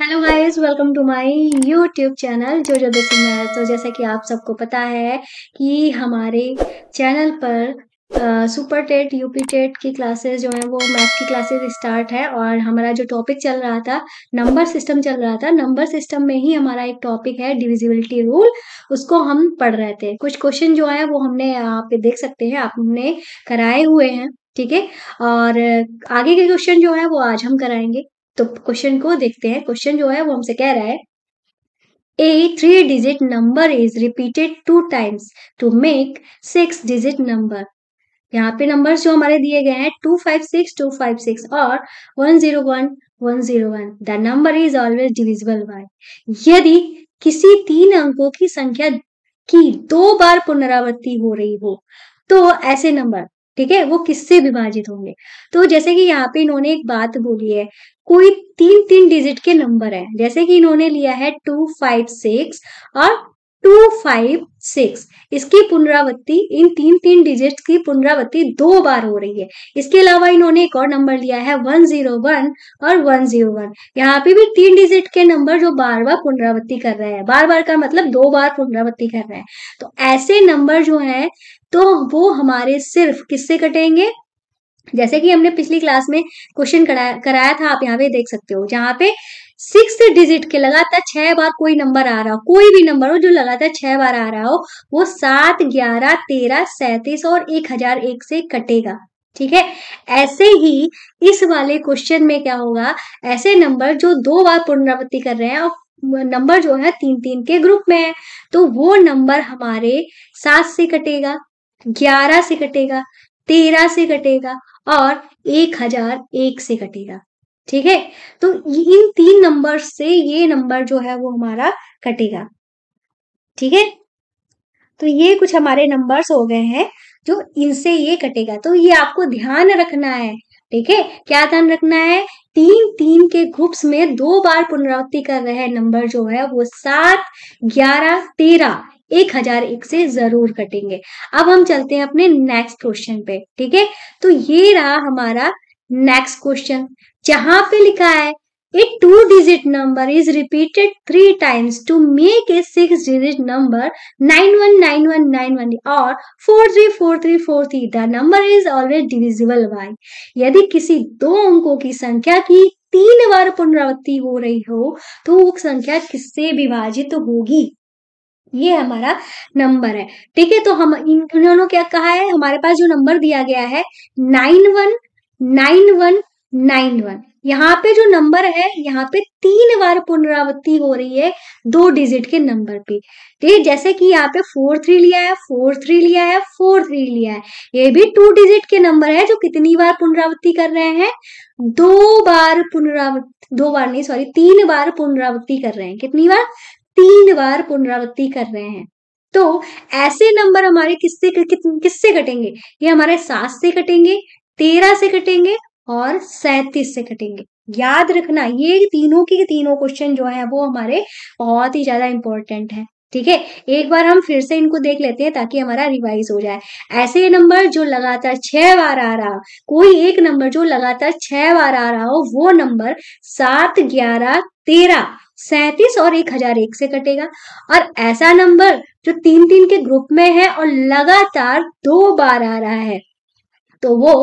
Hello guys welcome to my YouTube channel जो जो मैं तो जैसा कि आप सबको पता है कि हमारे चैनल पर सुपर टेट यूपी टेट की क्लासेस जो है वो मैथ की क्लासेस स्टार्ट है और हमारा जो टॉपिक चल रहा था नंबर सिस्टम चल रहा था नंबर सिस्टम में ही हमारा एक टॉपिक है डिविजिबिलिटी रूल उसको हम पढ़ रहे थे कुछ क्वेश्चन जो है वो हमने यहाँ पे देख सकते हैं आपने कराए हुए हैं ठीक है और आगे के क्वेश्चन जो है वो आज हम कराएंगे तो क्वेश्चन को देखते हैं क्वेश्चन जो है वो हमसे कह रहा है a three digit number is repeated two times to make six digit number यहाँ पे नंबर्स जो हमारे दिए गए हैं two five six two five six और one zero one one zero one the number is always divisible by यदि किसी तीन अंकों की संख्या की दो बार पुनरावृत्ति हो रही हो तो ऐसे नंबर ठीक है वो किससे विभाजित होंगे तो जैसे कि यहाँ पे इन्होंने एक बात बोली है कोई तीन तीन डिजिट के नंबर है जैसे कि इन्होंने लिया है टू फाइव सिक्स और टू फाइव सिक्स इसकी पुनरावृत्ति इन तीन तीन डिजिट की पुनरावृत्ति दो बार हो रही है इसके अलावा इन्होंने एक और नंबर लिया है वन जीरो वन और वन जीरो वन यहाँ पे भी तीन डिजिट के नंबर जो बार बार पुनरावृत्ति कर रहे हैं बार बार का मतलब दो बार पुनरावृत्ति कर रहे हैं तो ऐसे नंबर जो है तो वो हमारे सिर्फ किससे कटेंगे जैसे कि हमने पिछली क्लास में क्वेश्चन कराया था आप यहाँ पे देख सकते हो जहाँ पे सिक्स डिजिट के लगातार छह बार कोई नंबर आ रहा हो कोई भी नंबर हो जो लगातार छह बार आ रहा हो वो सात ग्यारह तेरह सैतीस और एक हजार एक से कटेगा ठीक है ऐसे ही इस वाले क्वेश्चन में क्या होगा ऐसे नंबर जो दो बार पुनरावृत्ति कर रहे हैं और नंबर जो है तीन तीन के ग्रुप में है तो वो नंबर हमारे सात से कटेगा ग्यारह से कटेगा तेरह से कटेगा और एक हजार एक से कटेगा ठीक है तो इन तीन नंबर से ये नंबर जो है वो हमारा कटेगा ठीक है तो ये कुछ हमारे नंबर्स हो गए हैं जो इनसे ये कटेगा तो ये आपको ध्यान रखना है ठीक है क्या ध्यान रखना है तीन तीन के ग्रुप्स में दो बार पुनरावृत्ति कर रहे नंबर जो है वो सात ग्यारह तेरह एक हजार एक से जरूर कटेंगे अब हम चलते हैं अपने नेक्स्ट क्वेश्चन पे ठीक है तो ये रहा हमारा नेक्स्ट क्वेश्चन जहां पे लिखा है a two two digit number is repeated three times make a six digit number nine one nine one nine one और four three four three four three the number is always divisible by. यदि किसी दो अंकों की संख्या की तीन बार पुनरावृत्ति हो रही हो तो वो संख्या किससे विभाजित होगी ये हमारा नंबर है ठीक है तो हम इन्होंने क्या कहा है हमारे पास जो नंबर दिया गया है nine one nine one nine one यहाँ पे जो नंबर है यहाँ पे तीन बार पुनरावृत्ति हो रही है दो डिजिट के नंबर पे ठीक है जैसे कि यहाँ पे फोर थ्री लिया है फोर थ्री लिया है फोर थ्री लिया है ये भी टू डिजिट के नंबर है जो कितनी बार पुनरावृत्ति कर रहे हैं दो बार पुनरावृत्ति दो बार नहीं सॉरी तीन बार पुनरावृत्ति कर रहे हैं कितनी बार तीन बार पुनरावृत्ति कर रहे हैं तो ऐसे नंबर हमारे किससे किससे कटेंगे ये हमारे सात से कटेंगे तेरह से कटेंगे और सैतीस से कटेंगे याद रखना ये तीनों के तीनों क्वेश्चन जो है वो हमारे बहुत ही ज्यादा इंपॉर्टेंट है ठीक है एक बार हम फिर से इनको देख लेते हैं ताकि हमारा रिवाइज हो जाए ऐसे नंबर जो लगातार छह बार आ रहा कोई एक नंबर जो लगातार छह बार आ रहा हो वो नंबर सात ग्यारह तेरह सैतीस और एक हजार एक से कटेगा और ऐसा नंबर जो तीन तीन के ग्रुप में है और लगातार दो बार आ रहा है तो वो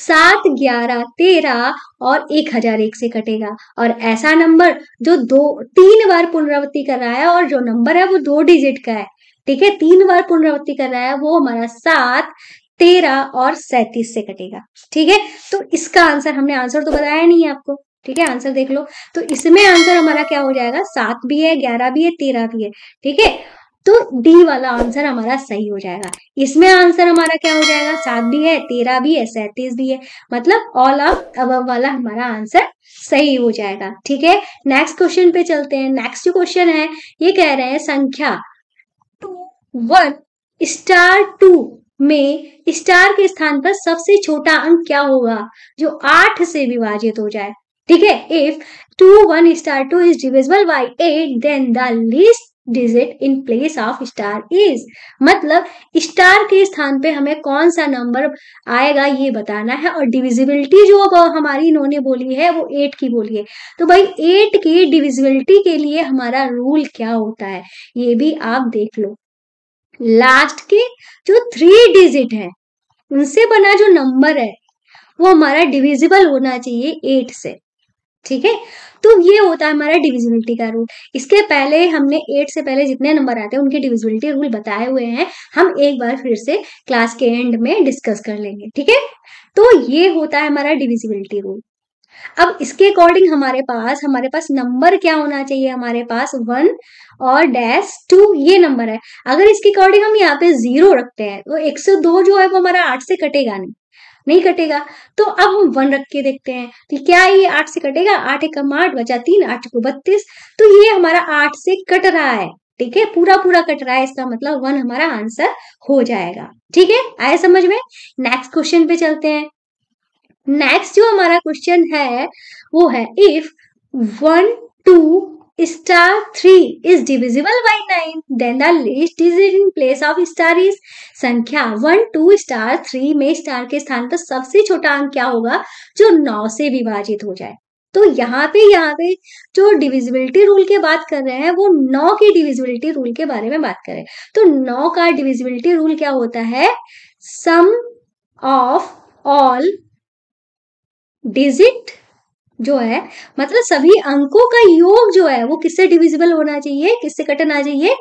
सात ग्यारह तेरह और एक हजार एक से कटेगा और ऐसा नंबर जो दो तीन बार पुनरावृत्ति कर रहा है और जो नंबर है वो दो डिजिट का है ठीक है तीन बार पुनरावृत्ति कर रहा है वो हमारा सात तेरह और सैतीस से कटेगा ठीक है तो इसका आंसर हमने आंसर तो बताया नहीं है आपको ठीक है आंसर देख लो तो इसमें आंसर हमारा क्या हो जाएगा सात भी है ग्यारह भी है तेरह भी है ठीक है तो डी वाला आंसर हमारा सही हो जाएगा इसमें आंसर हमारा क्या हो जाएगा सात भी है तेरह भी है सैतीस भी है मतलब ऑल ऑफ अब वाला हमारा आंसर सही हो जाएगा ठीक है नेक्स्ट क्वेश्चन पे चलते हैं नेक्स्ट जो क्वेश्चन है ये कह रहे हैं संख्या टू वन स्टार टू में स्टार के स्थान पर सबसे छोटा अंक क्या होगा जो आठ से विभाजित हो जाए ठीक है if two one star two is divisible by eight then the least digit in place of star is मतलब स्टार के स्थान पे हमें कौन सा नंबर आएगा ये बताना है और डिविजिबिलिटी जो हमारी इन्होंने बोली है वो एट की बोली है तो भाई एट की डिविजिबिलिटी के लिए हमारा रूल क्या होता है ये भी आप देख लो लास्ट के जो थ्री डिजिट है उनसे बना जो नंबर है वो हमारा डिविजिबल होना चाहिए एट से ठीक है तो ये होता है हमारा डिविजिबिलिटी का रूल इसके पहले हमने एट से पहले जितने नंबर आते हैं उनके डिविजिबिलिटी रूल बताए हुए हैं हम एक बार फिर से क्लास के एंड में डिस्कस कर लेंगे ठीक है तो ये होता है हमारा डिविजिबिलिटी रूल अब इसके अकॉर्डिंग हमारे पास हमारे पास नंबर क्या होना चाहिए हमारे पास वन और डैश टू ये नंबर है अगर इसके अकॉर्डिंग हम यहाँ पे जीरो रखते हैं तो एक सौ दो जो है वो हमारा आठ से कटेगा नहीं नहीं कटेगा तो अब हम वन रख के देखते हैं तो क्या ये आठ से कटेगा आठ एक कम आठ बचा तीन आठ को बत्तीस तो ये हमारा आठ से कट रहा है ठीक है पूरा पूरा कट रहा है इसका मतलब वन हमारा आंसर हो जाएगा ठीक है आए समझ में नेक्स्ट क्वेश्चन पे चलते हैं नेक्स्ट जो हमारा क्वेश्चन है वो है if one two star 3 is divisible by 9 then the least digit in place of star is संख्या 1 2 star 3 में star के स्थान पर सबसे छोटा अंक क्या होगा जो 9 से विभाजित हो जाए तो यहाँ पे यहाँ पे जो डिविजिबिलिटी रूल के बात कर रहे हैं वो नौ की डिविजिबिलिटी रूल के बारे में बात कर रहे हैं तो नौ का डिविजिबिलिटी रूल क्या होता है सम ऑफ ऑल डिजिट जो है मतलब सभी अंकों का योग जो है वो किससे डिविजिबल होना चाहिए किससे कटना चाहिए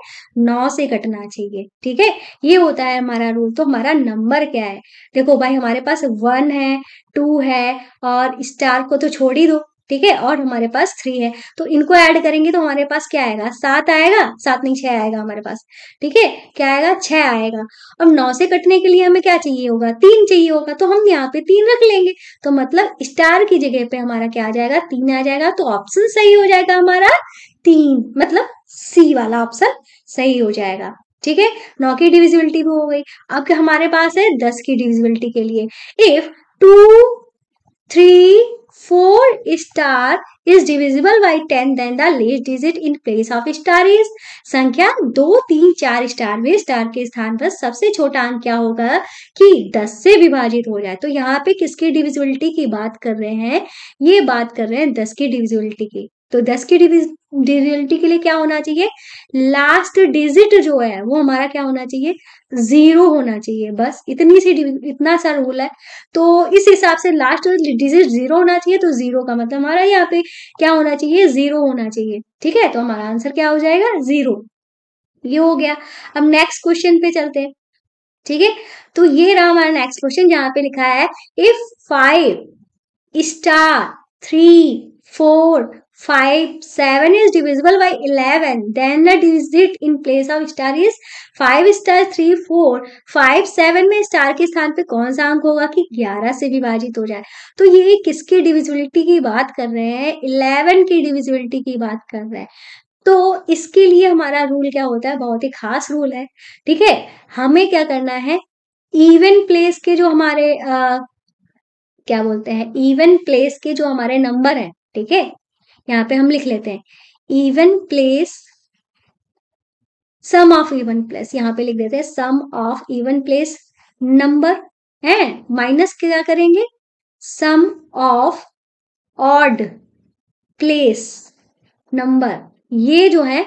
नौ से कटना चाहिए ठीक है ये होता है हमारा रूल तो हमारा नंबर क्या है देखो भाई हमारे पास वन है टू है और स्टार को तो छोड़ ही दो ठीक है और हमारे पास थ्री है तो इनको ऐड करेंगे तो हमारे पास क्या आएगा सात आएगा सात नहीं छह आएगा हमारे पास ठीक है क्या आएगा छह आएगा अब नौ से कटने के लिए हमें क्या चाहिए होगा तीन चाहिए होगा तो हम यहाँ पे तीन रख लेंगे तो मतलब स्टार की जगह पे हमारा क्या आ जाएगा तीन आ जाएगा तो ऑप्शन सही हो जाएगा हमारा तीन मतलब सी वाला ऑप्शन सही हो जाएगा ठीक है नौ की डिविजिबिलिटी भी हो गई अब हमारे पास है दस की डिविजिबिलिटी के लिए if two three four star is divisible by ten then the least digit in place of star is संख्या दो तीन चार स्टार में स्टार के स्थान पर सबसे छोटा अंक क्या होगा कि दस से विभाजित हो जाए तो यहाँ पे किसकी डिविजिबिलिटी की बात कर रहे हैं ये बात कर रहे हैं दस की डिविजिबिलिटी की तो दस की डिजिटी के लिए क्या होना चाहिए लास्ट डिजिट जो है वो हमारा क्या होना चाहिए जीरो होना चाहिए बस इतनी सी इतना सा रूल है तो इस हिसाब से लास्ट डिजिट जीरो होना चाहिए तो जीरो का मतलब हमारा यहाँ पे क्या होना चाहिए जीरो होना चाहिए ठीक है तो हमारा आंसर क्या हो जाएगा जीरो ये हो गया अब नेक्स्ट क्वेश्चन पे चलते हैं ठीक है तो ये रहा हमारा नेक्स्ट क्वेश्चन जहां पे लिखा है if five star three four five seven is divisible by eleven then the digit in place of star is star star four five seven में star के स्थान पे कौन सा अंक होगा कि ग्यारह से विभाजित हो जाए तो ये किसके डिविजिबिलिटी की बात कर रहे हैं इलेवन की डिविजिबिलिटी की बात कर रहे हैं तो इसके लिए हमारा रूल क्या होता है बहुत ही खास रूल है ठीक है हमें क्या करना है इवन प्लेस के जो हमारे आ, क्या बोलते हैं इवन प्लेस के जो हमारे नंबर है ठीक है यहाँ पे हम लिख लेते हैं even place sum of even place यहाँ पे लिख देते हैं sum of even place number है माइनस क्या करेंगे sum of odd place number ये जो है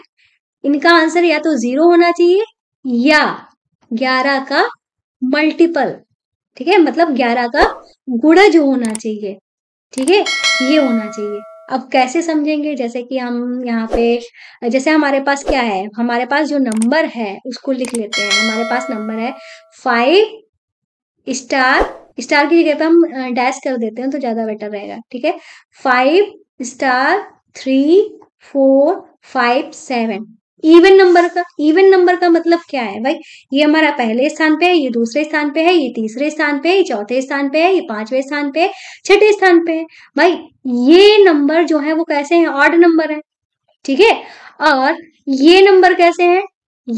इनका आंसर या तो जीरो होना चाहिए या ग्यारह का मल्टीपल ठीक है मतलब ग्यारह का जो होना चाहिए ठीक है ये होना चाहिए अब कैसे समझेंगे जैसे कि हम यहाँ पे जैसे हमारे पास क्या है हमारे पास जो नंबर है उसको लिख लेते हैं हमारे पास नंबर है फाइव स्टार स्टार की जगह पे हम डैश कर देते हैं तो ज्यादा बेटर रहेगा ठीक है five star three four five seven even number का इवन नंबर का मतलब क्या है भाई ये हमारा पहले स्थान पे है ये दूसरे स्थान पे है ये तीसरे स्थान पे है ये चौथे स्थान पे है ये पांचवे स्थान पे है छठे स्थान पे है भाई ये नंबर जो है वो कैसे है ऑड नंबर है ठीक है और ये नंबर कैसे है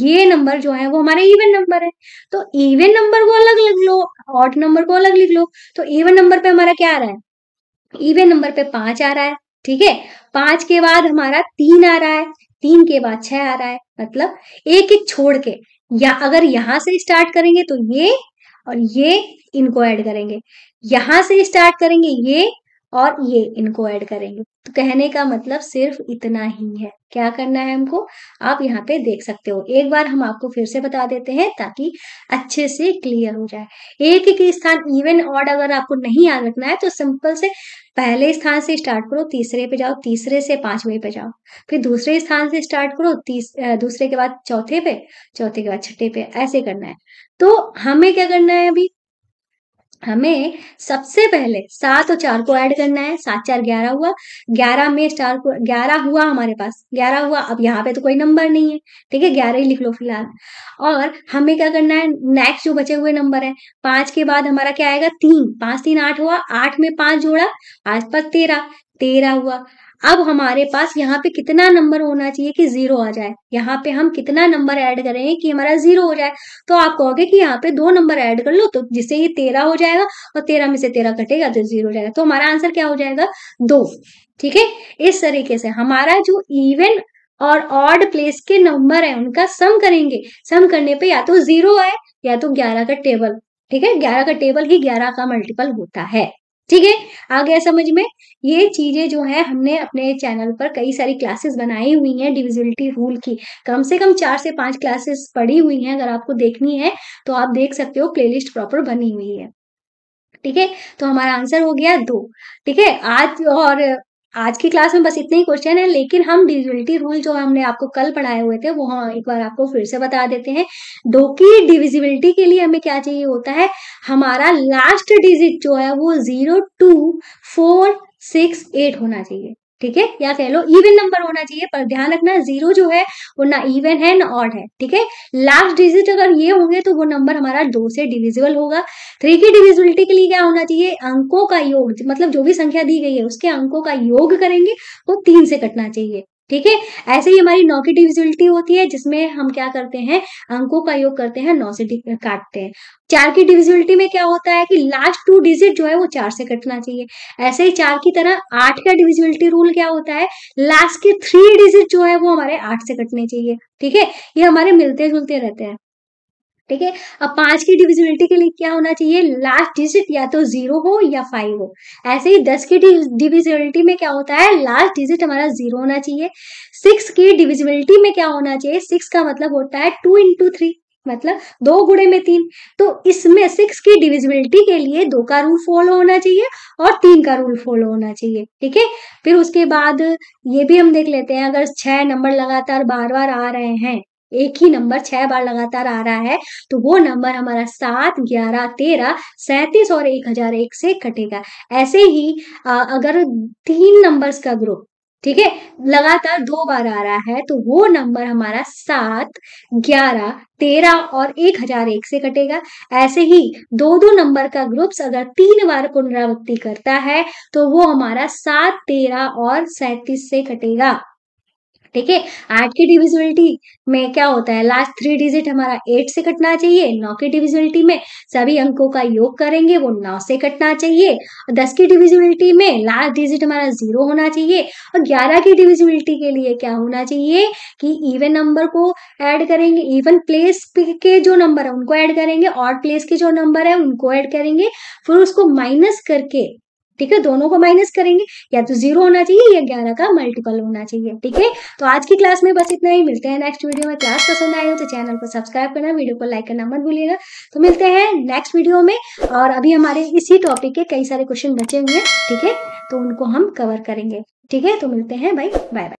ये नंबर जो है वो हमारा इवन नंबर है तो इवन नंबर को अलग लिख लो ऑड नंबर को अलग लिख लो तो इवन नंबर पे हमारा क्या आ रहा है इवन नंबर पे पांच आ रहा है ठीक है पांच के बाद हमारा तीन आ रहा है तीन के बाद छह आ रहा है मतलब एक एक छोड़ के या अगर यहां से स्टार्ट करेंगे तो ये और ये इनको ऐड करेंगे यहां से स्टार्ट करेंगे ये और ये इनको ऐड करेंगे तो कहने का मतलब सिर्फ इतना ही है क्या करना है हमको आप यहाँ पे देख सकते हो एक बार हम आपको फिर से बता देते हैं ताकि अच्छे से क्लियर हो जाए एक के स्थान इवन ऑड अगर आपको नहीं याद रखना है तो सिंपल से पहले स्थान से स्टार्ट करो तीसरे पे जाओ तीसरे से पांचवे पे जाओ फिर दूसरे स्थान से स्टार्ट करो तीस दूसरे के बाद चौथे पे चौथे के बाद छठे पे ऐसे करना है तो हमें क्या करना है अभी हमें सबसे पहले सात और चार को ऐड करना है सात चार ग्यारह हुआ ग्यारह में चार को ग्यारह हुआ हमारे पास ग्यारह हुआ अब यहाँ पे तो कोई नंबर नहीं है ठीक है ग्यारह ही लिख लो फिलहाल और हमें क्या करना है नेक्स्ट जो बचे हुए नंबर है पांच के बाद हमारा क्या आएगा तीन पांच तीन आठ हुआ आठ में पांच जोड़ा आज पर तेरह तेरह हुआ अब हमारे पास यहाँ पे कितना नंबर होना चाहिए कि जीरो आ जाए यहाँ पे हम कितना नंबर ऐड करें कि हमारा जीरो हो जाए तो आप कहोगे कि यहाँ पे दो नंबर ऐड कर लो तो जिससे ये तेरह हो जाएगा और तेरह में से तेरह कटेगा तो जीरो हो जाएगा तो हमारा आंसर क्या हो जाएगा दो ठीक है इस तरीके से हमारा जो इवेंट और ऑड प्लेस के नंबर है उनका सम करेंगे सम करने पर या तो जीरो आए या तो ग्यारह का टेबल ठीक है ग्यारह का टेबल ही ग्यारह का मल्टीपल होता है ठीक है आ गया समझ में ये चीजें जो है हमने अपने चैनल पर कई सारी क्लासेस बनाई हुई हैं डिविजिबिलिटी रूल की कम से कम चार से पांच क्लासेस पड़ी हुई हैं अगर आपको देखनी है तो आप देख सकते हो प्लेलिस्ट प्रॉपर बनी हुई है ठीक है तो हमारा आंसर हो गया दो ठीक है आज और आज की क्लास में बस इतने ही क्वेश्चन है लेकिन हम डिविजिबिलिटी रूल जो हमने आपको कल पढ़ाए हुए थे वो हम एक बार आपको फिर से बता देते हैं दो की डिविजिबिलिटी के लिए हमें क्या चाहिए होता है हमारा लास्ट डिजिट जो है वो zero two four six eight होना चाहिए ठीक है या कह लो इवन नंबर होना चाहिए पर ध्यान रखना जीरो जो है वो ना इवन है ना ऑड है ठीक है लास्ट डिजिट अगर ये होंगे तो वो नंबर हमारा दो से डिविजिबल होगा थ्री की डिविजिबिलिटी के लिए क्या होना चाहिए अंकों का योग मतलब जो भी संख्या दी गई है उसके अंकों का योग करेंगे वो तीन से कटना चाहिए ठीक है ऐसे ही हमारी नौ की डिविजिबिलिटी होती है जिसमें हम क्या करते हैं अंकों का योग करते हैं नौ से काटते हैं चार की डिविजिबिलिटी में क्या होता है कि लास्ट टू डिजिट जो है वो चार से कटना चाहिए ऐसे ही चार की तरह आठ का डिविजिबिलिटी रूल क्या होता है लास्ट के थ्री डिजिट जो है वो हमारे आठ से कटने चाहिए ठीक है ये हमारे मिलते जुलते रहते हैं ठीक है अब पांच की डिविजिबिलिटी के लिए क्या होना चाहिए लास्ट डिजिट या तो जीरो हो या फाइव हो ऐसे ही दस की डिविजिबिलिटी में क्या होता है लास्ट डिजिट हमारा जीरो होना चाहिए सिक्स की डिविजिबिलिटी में क्या होना चाहिए सिक्स का मतलब होता है टू इंटू थ्री मतलब दो गुड़े में तीन तो इसमें सिक्स की डिविजिबिलिटी के लिए दो का रूल फॉलो होना चाहिए और तीन का रूल फॉलो होना चाहिए ठीक है फिर उसके बाद ये भी हम देख लेते हैं अगर छह नंबर लगातार बार बार आ रहे हैं एक ही नंबर छह बार लगातार आ रहा है तो वो नंबर हमारा सात ग्यारह तेरह सैतीस और एक हजार एक से कटेगा ऐसे ही आ, अगर तीन नंबर्स का ग्रुप ठीक है लगातार दो बार आ रहा है तो वो नंबर हमारा सात ग्यारह तेरह और एक हजार एक से कटेगा ऐसे ही दो दो नंबर का ग्रुप्स अगर तीन बार पुनरावृत्ति करता है तो वो हमारा सात तेरह और सैतीस से कटेगा ठीक है आठ की डिविजिबिलिटी में क्या होता है लास्ट थ्री डिजिट हमारा एट से कटना चाहिए नौ की डिविजिबिलिटी में सभी अंकों का योग करेंगे वो नौ से कटना चाहिए दस की डिविजिबिलिटी में लास्ट डिजिट हमारा जीरो होना चाहिए और ग्यारह की डिविजिबिलिटी के लिए क्या होना चाहिए कि इवन नंबर को ऐड करेंगे इवन प्लेस के जो नंबर है उनको ऐड करेंगे और प्लेस के जो नंबर है उनको ऐड करेंगे फिर उसको माइनस करके ठीक है दोनों को माइनस करेंगे या तो जीरो होना चाहिए या ग्यारह का मल्टीपल होना चाहिए ठीक है तो आज की क्लास में बस इतना ही मिलते हैं नेक्स्ट वीडियो में क्लास पसंद आए हो तो चैनल को सब्सक्राइब करना वीडियो को लाइक करना मत भूलिएगा तो मिलते हैं नेक्स्ट वीडियो में और अभी हमारे इसी टॉपिक के कई सारे क्वेश्चन बचे हुए हैं ठीक है तो उनको हम कवर करेंगे ठीक है तो मिलते हैं भाई बाय बाय